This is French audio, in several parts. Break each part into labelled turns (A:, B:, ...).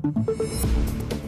A: スッ。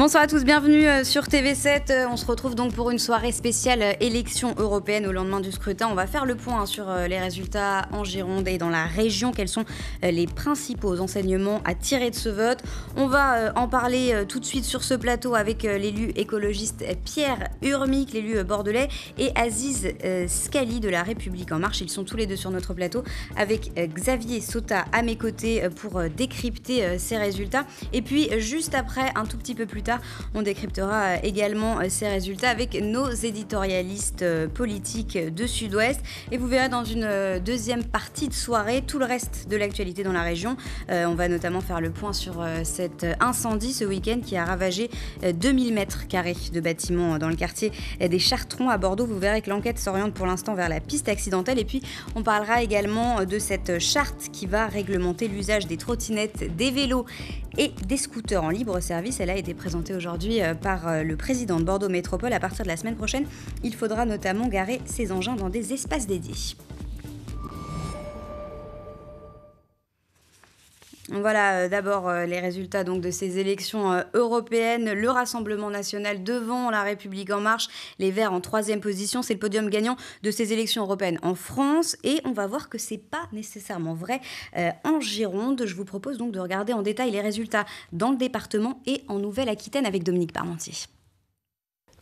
A: Bonsoir à tous, bienvenue euh, sur TV7. Euh, on se retrouve donc pour une soirée spéciale euh, élection européenne au lendemain du scrutin. On va faire le point hein, sur les résultats en Gironde et dans la région. Quels sont les principaux enseignements à tirer de ce vote On va en parler tout de suite sur ce plateau avec l'élu écologiste Pierre Urmic, l'élu bordelais, et Aziz Scali de La République En Marche. Ils sont tous les deux sur notre plateau avec Xavier Sota à mes côtés pour décrypter ces résultats. Et puis juste après, un tout petit peu plus tard, on décryptera euh, également euh, ces résultats avec nos éditorialistes euh, politiques de Sud-Ouest. Et vous verrez dans une deuxième partie de soirée tout le reste de l'actualité dans la région. on va notamment faire le point sur cet incendie ce week-end qui a ravagé 2000 mètres carrés de bâtiments dans le quartier des Chartrons à Bordeaux. Vous verrez que l'enquête s'oriente pour l'instant vers la piste accidentelle. Et puis, on parlera également de cette charte qui va réglementer l'usage des trottinettes, des vélos et des scooters en libre service. Elle a été présentée aujourd'hui euh, par euh, le président de Bordeaux Métropole. À partir de la semaine prochaine, il faudra notamment garer ses engins dans des espaces dédiés. Voilà euh, d'abord euh, les résultats de ces élections euh, européennes. Le Rassemblement national devant La République en marche, les Verts en troisième position. C'est le podium gagnant de ces élections européennes en France. Et on va voir que c'est pas nécessairement vrai en Gironde. Je vous propose donc de regarder en détail les résultats dans le département et en Nouvelle-Aquitaine avec Dominique Parmentier.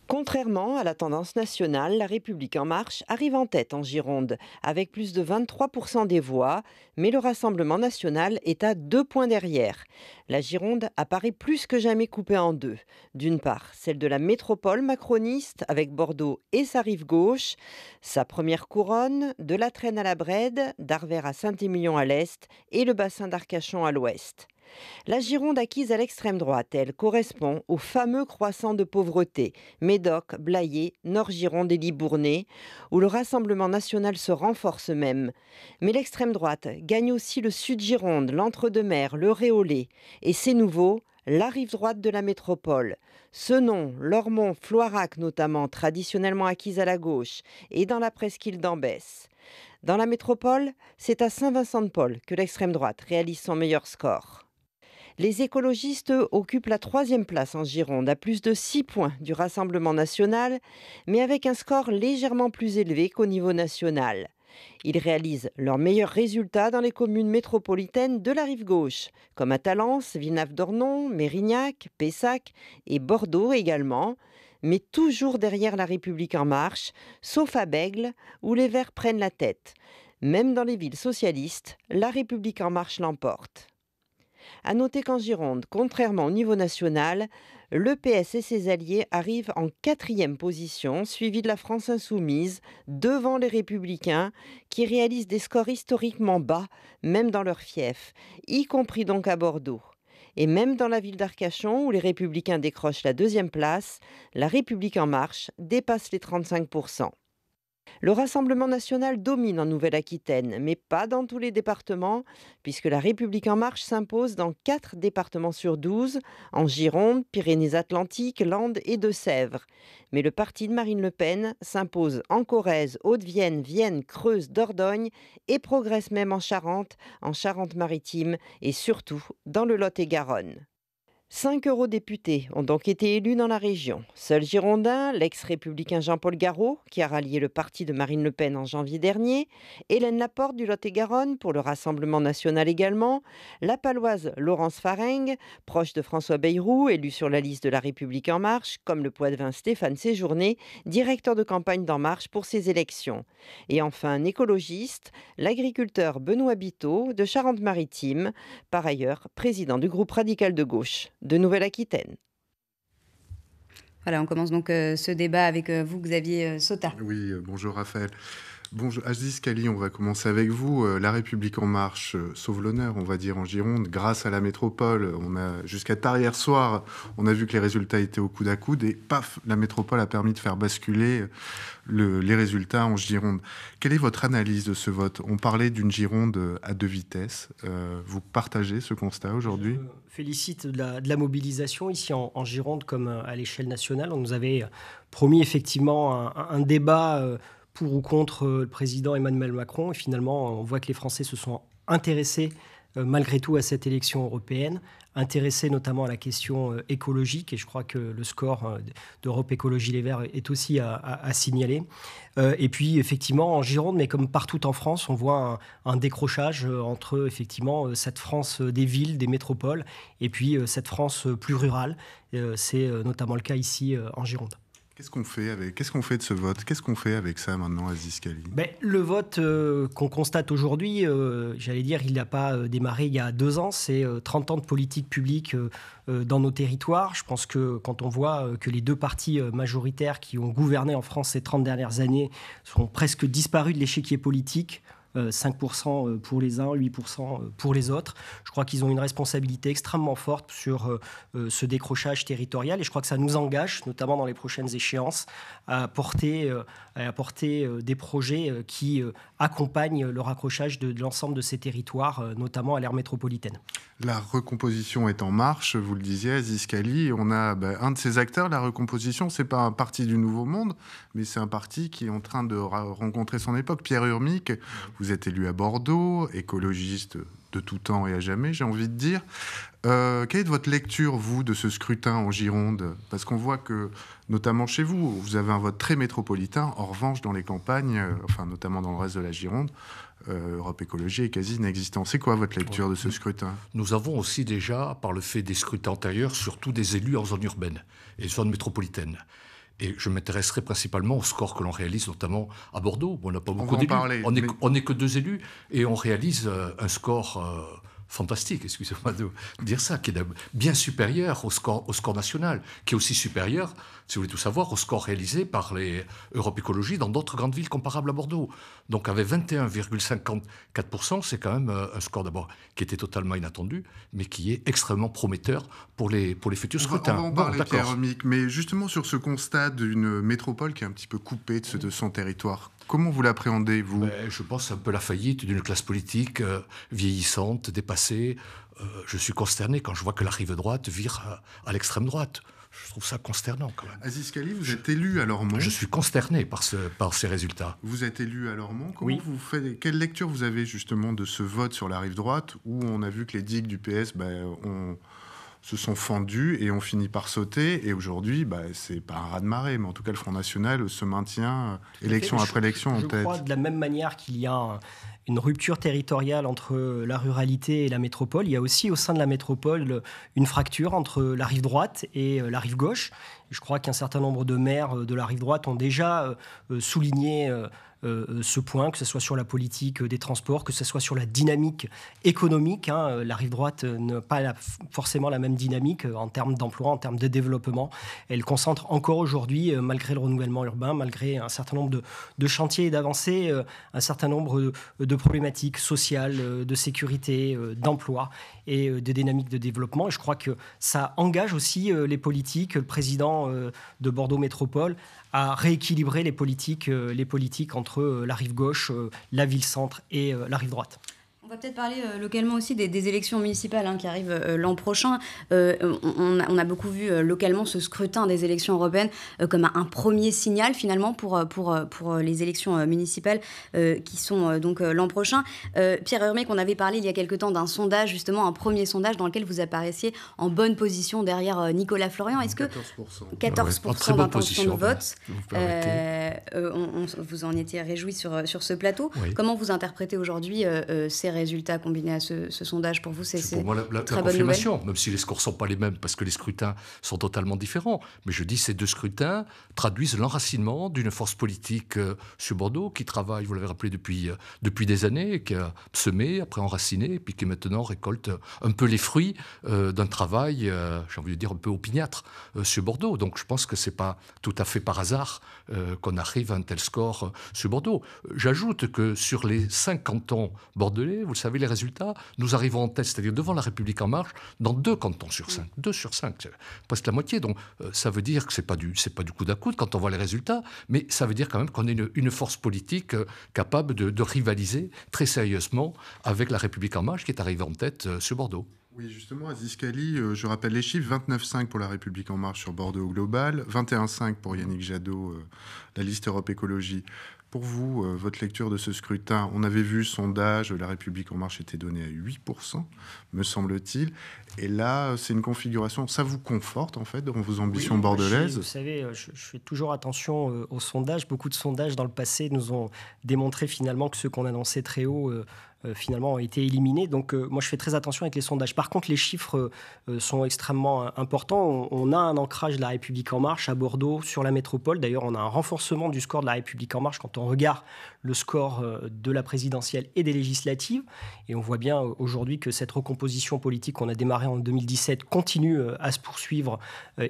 B: Contrairement à la tendance nationale, La République en marche arrive en tête en Gironde, avec plus de 23% des voix, mais le Rassemblement national est à deux points derrière. La Gironde apparaît plus que jamais coupée en deux. D'une part, celle de la métropole macroniste, avec Bordeaux et sa rive gauche, sa première couronne, de la Traîne à la Brède, d'Arvers à Saint-Émilion à l'est et le bassin d'Arcachon à l'ouest. La Gironde acquise à l'extrême droite, elle correspond aux fameux croissant de pauvreté, Médoc, Blayé, Nord-Gironde et Libournais, où le Rassemblement national se renforce même. Mais l'extrême droite gagne aussi le Sud-Gironde, l'Entre-deux-Mers, le Réolais Et c'est nouveau, la rive droite de la métropole. Ce nom, Lormont, Floirac notamment, traditionnellement acquise à la gauche, et dans la presqu'île d'Ambès. Dans la métropole, c'est à Saint-Vincent-de-Paul que l'extrême droite réalise son meilleur score. Les écologistes occupent la troisième place en Gironde, à plus de 6 points du Rassemblement national, mais avec un score légèrement plus élevé qu'au niveau national. Ils réalisent leurs meilleurs résultats dans les communes métropolitaines de la rive gauche, comme à Talence, Villeneuve-d'Ornon, Mérignac, Pessac et Bordeaux également, mais toujours derrière la République en marche, sauf à Bègle, où les Verts prennent la tête. Même dans les villes socialistes, la République en marche l'emporte. À noter qu'en Gironde, contrairement au niveau national, le et ses alliés arrivent en quatrième position, suivie de la France insoumise, devant les républicains, qui réalisent des scores historiquement bas, même dans leur fief, y compris donc à Bordeaux. Et même dans la ville d'Arcachon, où les républicains décrochent la deuxième place, la République en marche dépasse les 35%. Le Rassemblement national domine en Nouvelle-Aquitaine, mais pas dans tous les départements, puisque la République en marche s'impose dans 4 départements sur 12, en Gironde, Pyrénées-Atlantiques, Landes et Deux-Sèvres. Mais le parti de Marine Le Pen s'impose en Corrèze, Haute-Vienne, Vienne, Creuse, Dordogne et progresse même en Charente, en Charente-Maritime et surtout dans le Lot-et-Garonne. Cinq eurodéputés ont donc été élus dans la région. Seul Girondin, l'ex-républicain Jean-Paul Garot, qui a rallié le parti de Marine Le Pen en janvier dernier, Hélène Laporte du Lot-et-Garonne pour le Rassemblement national également, la paloise Laurence Faringue, proche de François Bayrou, élu sur la liste de La République En Marche, comme le vin Stéphane Séjourné, directeur de campagne d'En Marche pour ces élections. Et enfin, un écologiste, l'agriculteur Benoît Biteau de Charente-Maritime, par ailleurs président du groupe radical de gauche de Nouvelle-Aquitaine.
A: Voilà, on commence donc euh, ce débat avec euh, vous, Xavier euh, Sauta.
C: Oui, bonjour Raphaël. Bonjour, Aziz Kali, on va commencer avec vous. Euh, la République en marche euh, sauve l'honneur, on va dire, en Gironde, grâce à la métropole. On a Jusqu'à tard hier soir, on a vu que les résultats étaient au coude à coude et paf, la métropole a permis de faire basculer euh, les résultats en Gironde. Quelle est votre analyse de ce vote On parlait d'une Gironde à deux vitesses. vous partagez ce constat aujourd'hui
D: Félicite de la, de la, mobilisation ici en, Gironde comme à l'échelle nationale. On nous avait promis effectivement un, débat pour ou contre euh, le président Emmanuel Macron. Et finalement, on voit que les Français se sont intéressés euh, malgré tout à cette élection européenne, intéressés notamment à la question euh, écologique, et je crois que le score d'Europe Écologie Les Verts est aussi à, signaler. et puis effectivement en Gironde, mais comme partout en France, on voit un, un, décrochage entre effectivement cette France des villes, des métropoles, et puis cette France plus rurale. C'est notamment le cas ici en Gironde.
C: Qu'est-ce qu'on fait avec Qu'est-ce fait de ce vote Qu'est-ce qu'on fait avec ça maintenant, Aziz Kali
D: ben, Le vote euh, qu'on constate aujourd'hui, euh, j'allais dire, il n'a pas euh, démarré il y a deux ans. C'est 30 ans de politique publique dans nos territoires. Je pense que quand on voit que les deux partis majoritaires qui ont gouverné en France ces 30 dernières années sont presque disparus de l'échiquier politique, 5% euh, euh, pour les uns, 8% euh, pour les autres. Je crois qu'ils ont une responsabilité extrêmement forte sur ce décrochage territorial et je crois que ça nous engage, notamment dans les prochaines échéances, à porter à des projets qui accompagnent le raccrochage de, l'ensemble de ces territoires, notamment à l'ère métropolitaine.
C: La recomposition est en marche, vous le disiez, Aziz Kali. On a ben, un de ces acteurs, la recomposition, c'est pas un parti du Nouveau Monde, mais c'est un parti qui est en train de rencontrer son époque. Pierre Urmic, vous vous êtes élu à Bordeaux, écologiste de tout temps et à jamais, j'ai envie de dire. Euh, quelle est votre lecture, vous, de ce scrutin en Gironde Parce qu'on voit que, notamment chez vous, vous avez un vote très métropolitain. En revanche, dans les campagnes, euh, enfin, notamment dans le reste de la Gironde, euh, Europe Écologie est quasi inexistant. C'est quoi votre lecture de ce scrutin
E: Nous avons aussi déjà, par le fait des scrutins antérieurs, surtout des élus en zone urbaine et zone métropolitaine. Et je m'intéresserai principalement au score que l'on réalise, notamment à Bordeaux. on n'a pas beaucoup d'élus. On n'est que deux élus et on réalise euh, un score euh, fantastique, excusez-moi de dire ça, qui est bien supérieur au score, national, qui est aussi supérieur, si vous voulez tout savoir, au score réalisé par les Europe dans d'autres grandes villes comparables à Bordeaux. Donc avec 21,54%, c'est quand même euh, un score d'abord qui était totalement inattendu, mais qui est extrêmement prometteur pour les, pour les futurs scrutins. on va en parler,
C: mais justement sur ce constat d'une métropole qui est un
E: petit peu coupée de, de son territoire, Comment vous l'appréhendez, vous ben, Je pense un peu la faillite d'une classe politique euh, vieillissante, dépassée. Euh, je suis consterné quand je vois que la rive droite vire à, l'extrême droite. Je trouve ça consternant quand même. Aziz
C: Kali, vous êtes élu à Lormont. Je suis
E: consterné par, ce, par ces résultats.
C: Vous êtes élu à
E: Lormont. Comment
C: vous faites, quelle lecture vous avez justement de ce vote sur la rive droite où on a vu que les digues du PS ben, ont se sont fendus et ont fini par sauter. Et aujourd'hui, bah, c'est pas un raz de marée, mais en tout cas, le Front National se maintient euh, élection après élection en tête. Je crois
D: de la même manière qu'il y a une rupture territoriale entre la ruralité et la métropole, il y a aussi au sein de la métropole une fracture entre la rive droite et euh, la rive gauche. Je crois qu'un certain nombre de maires euh, de la rive droite ont déjà souligné euh, ce point, que ce soit sur la politique euh, des transports, que ce soit sur la dynamique économique. Hein, euh, la rive droite n'a pas forcément la même dynamique en termes d'emploi, en termes de développement. Elle concentre encore aujourd'hui, malgré le renouvellement urbain, malgré un certain nombre de, chantiers et d'avancées, un certain nombre de, problématiques sociales, de sécurité, d'emploi et de dynamique de développement. Et je crois que ça engage aussi les politiques, le président de Bordeaux Métropole, à rééquilibrer les politiques, les politiques entre entre euh, la rive gauche, euh, la ville-centre et euh, la rive droite.
A: On va peut-être parler euh, localement aussi des, élections municipales hein, qui arrivent euh, l'an prochain. Euh, on, a beaucoup vu localement ce scrutin des élections européennes comme un, premier signal finalement pour, pour, pour les élections municipales qui sont donc l'an prochain. Pierre Hermé, qu'on avait parlé il y a quelque temps d'un sondage, justement un premier sondage dans lequel vous apparaissiez en bonne position derrière Nicolas Florian. Est-ce que
E: 14%, 14 de vote,
A: vous, vous en étiez réjoui sur, sur ce plateau. Comment vous interprétez aujourd'hui ces résultats combinés à ce, sondage, pour vous, c'est Pour
E: moi, la, très confirmation, même si les scores sont pas les mêmes, parce que les scrutins sont totalement différents. Mais je dis, ces deux scrutins traduisent l'enracinement d'une force politique euh, sur Bordeaux qui travaille, vous l'avez rappelé, depuis, euh, depuis des années, qui a semé, après enraciné, et puis qui maintenant récolte euh, un peu les fruits d'un travail, j'ai envie de dire, un peu opiniâtre sur Bordeaux. Donc je pense que c'est pas tout à fait par hasard qu'on arrive à un tel score sur Bordeaux. J'ajoute que sur les 50 ans bordelais, vous savez les résultats. Nous arrivons en tête, c'est-à-dire devant la République en marche, dans deux cantons sur cinq. Deux sur cinq, c'est presque la moitié. Donc euh, ça veut dire que ce n'est pas, du, pas du coup d'à coude quand on voit les résultats, mais ça veut dire quand même qu'on est une, force politique euh, capable de, rivaliser très sérieusement avec la République en marche qui est arrivée en tête euh, sur Bordeaux.
C: Oui, justement, Aziz Kali, je rappelle les chiffres 29,5 pour La République En Marche sur Bordeaux au global, 21,5 pour Yannick Jadot, la liste Europe Écologie pour vous, euh, votre lecture de ce scrutin, on avait vu sondage, La République en marche était donnée à 8%, me semble-t-il. Et là, c'est une configuration, ça
D: vous conforte en fait dans vos ambitions bah, bordelaises je, Vous savez, euh, je, fais toujours attention euh, aux sondages. Beaucoup de sondages dans le passé nous ont démontré finalement que ce qu'on annonçait très haut... Euh, finalement ont été éliminés. Donc euh, moi, je fais très attention avec les sondages. Par contre, les chiffres euh, sont extrêmement importants. On, a un ancrage de la République en marche à Bordeaux, sur la métropole. D'ailleurs, on a un renforcement du score de la République en marche quand on regarde le score de la présidentielle et des législatives. Et on voit bien aujourd'hui que cette recomposition politique qu'on a démarrée en 2017 continue à se poursuivre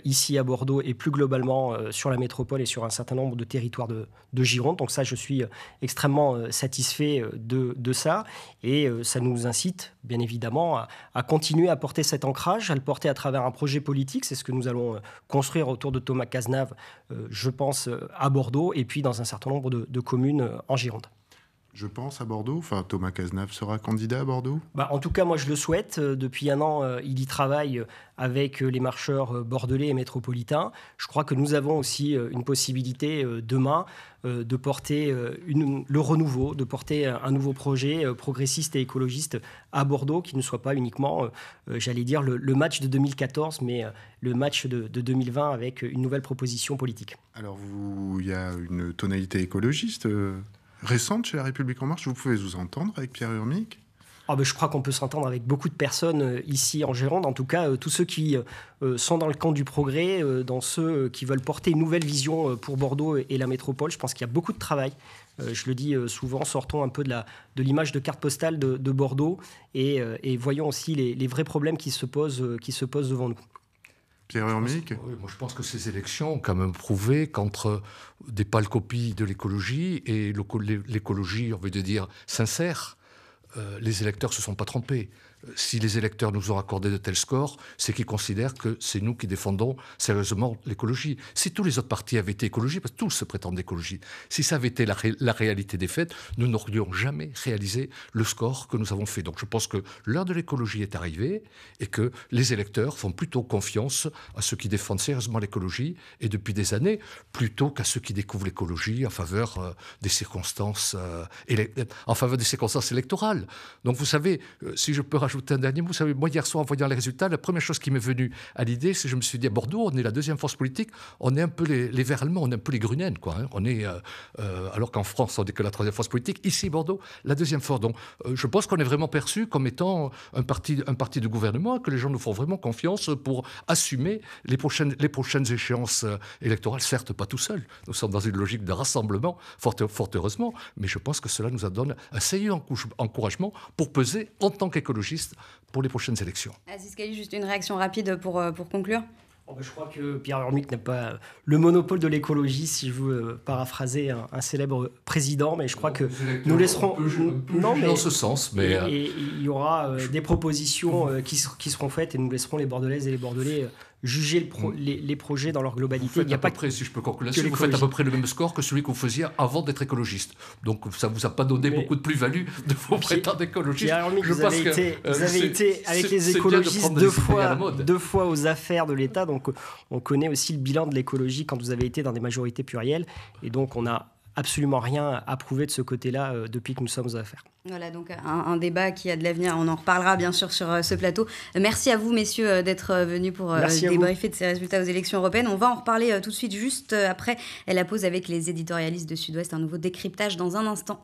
D: ici à Bordeaux et plus globalement sur la métropole et sur un certain nombre de territoires de, de Gironde. Donc ça, je suis extrêmement satisfait de, de ça. Et euh, ça nous incite, bien évidemment, à, continuer à porter cet ancrage, à le porter à travers un projet politique. C'est ce que nous allons euh, construire autour de Thomas Cazenave, euh, je pense, à Bordeaux, et puis dans un certain nombre de communes en Gironde
C: je pense, à Bordeaux Enfin, Thomas Cazenave sera candidat à Bordeaux
D: bah, En tout cas, moi, je le souhaite. Euh, depuis un an, euh, il y travaille euh, avec les marcheurs bordelais et métropolitains. Je crois que nous avons aussi une possibilité demain de porter le renouveau, de porter un nouveau projet progressiste et écologiste à Bordeaux qui ne soit pas uniquement, j'allais dire, le, match de 2014, mais le match de, de, 2020 avec une nouvelle proposition politique.
C: Alors, il y a
D: une tonalité écologiste récente chez La République En Marche. Vous pouvez vous entendre avec Pierre Urmic ah ben je crois qu'on peut s'entendre avec beaucoup de personnes euh, ici en Gironde, en tout cas euh, tous ceux qui euh, sont dans le camp du progrès, dans ceux qui veulent porter une nouvelle vision pour Bordeaux et la métropole. Je pense qu'il y a beaucoup de travail. je le dis souvent, sortons un peu de, de l'image de carte postale de, Bordeaux et, voyons aussi les, vrais problèmes qui se posent, qui se posent devant nous.
E: Pierre Moi, je pense que ces élections ont quand même prouvé qu'entre des pâles copies de l'écologie et l'écologie, on veut dire, sincère, euh, les électeurs ne se sont pas trompés si les électeurs nous ont accordé de tels scores, c'est qu'ils considèrent que c'est nous qui défendons sérieusement l'écologie. Si tous les autres partis avaient été écologie, parce que tous se prétendent écologie, si ça avait été la, réalité des faits, nous n'aurions jamais réalisé le score que nous avons fait. Donc je pense que l'heure de l'écologie est arrivée et que les électeurs font plutôt confiance à ceux qui défendent sérieusement l'écologie et depuis des années, plutôt qu'à ceux qui découvrent l'écologie en faveur euh, des circonstances euh, en faveur des circonstances électorales. Donc vous savez, euh, si je peux rajouter un dernier mot. Vous savez, moi, hier soir, en voyant les résultats, la première chose qui m'est venue à l'idée, c'est que je me suis dit, à Bordeaux, on est la deuxième force politique, on est un peu les, les Verts allemands, on est un peu les grunennes quoi. Hein. On est, euh, euh, alors qu'en France, on n'est que la troisième force politique. Ici, Bordeaux, la deuxième force. Donc, euh, je pense qu'on est vraiment perçu comme étant un parti, un parti de gouvernement, que les gens nous font vraiment confiance pour assumer les prochaines, les prochaines échéances électorales, certes pas tout seul. Nous sommes dans une logique de rassemblement, fort, fort heureusement, mais je pense que cela nous a donne un sérieux encouragement
D: pour peser en tant qu'écologiste pour les prochaines élections.
A: Aziz juste une réaction rapide pour, euh, pour
D: conclure oh, bah, je crois que Pierre Urmic n'a pas le monopole de l'écologie, si je veux euh, paraphraser un, célèbre président, mais je crois que nous laisserons. non, mais, dans ce sens, mais. il y aura euh, des propositions qui, seront faites et nous laisserons les Bordelaises et les Bordelais juger le mm. les, projets dans leur globalité. Il n'y a pas peu si je peux vous faites à peu
E: près le même score que celui que vous faisiez avant d'être écologiste. Donc ça ne vous a pas donné beaucoup de plus-value de vos prétendre écologistes. Je vous avez été, euh, vous avez été avec les écologistes deux, fois,
D: deux fois aux affaires de l'État, donc on connaît aussi le bilan de l'écologie quand vous avez été dans des majorités plurielles, et donc on n'a absolument rien à prouver de ce côté-là euh, depuis que nous sommes aux affaires.
A: Voilà, donc un, débat qui a de l'avenir. On en reparlera bien sûr sur euh, ce plateau. Merci à vous, messieurs, euh, d'être euh, venus pour débriefer de ces résultats aux élections européennes. On va en reparler tout de suite, juste après la pause avec les éditorialistes de Sud-Ouest. Un nouveau décryptage dans un instant.